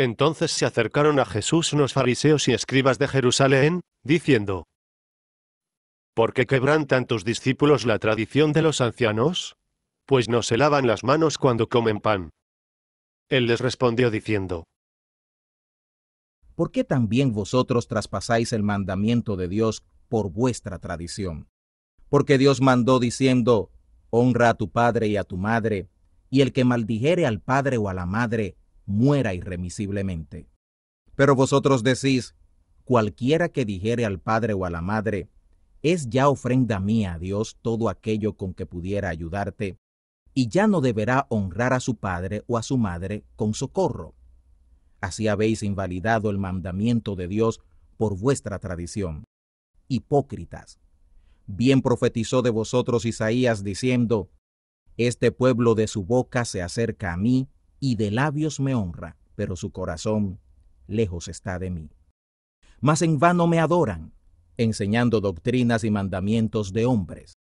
Entonces se acercaron a Jesús unos fariseos y escribas de Jerusalén, diciendo, ¿Por qué quebrantan tantos discípulos la tradición de los ancianos? Pues no se lavan las manos cuando comen pan. Él les respondió diciendo, ¿Por qué también vosotros traspasáis el mandamiento de Dios por vuestra tradición? Porque Dios mandó diciendo, Honra a tu padre y a tu madre, y el que maldijere al padre o a la madre, muera irremisiblemente. Pero vosotros decís, cualquiera que dijere al Padre o a la Madre, es ya ofrenda mía a Dios todo aquello con que pudiera ayudarte, y ya no deberá honrar a su Padre o a su Madre con socorro. Así habéis invalidado el mandamiento de Dios por vuestra tradición. Hipócritas. Bien profetizó de vosotros Isaías diciendo, Este pueblo de su boca se acerca a mí y de labios me honra, pero su corazón lejos está de mí. Mas en vano me adoran, enseñando doctrinas y mandamientos de hombres.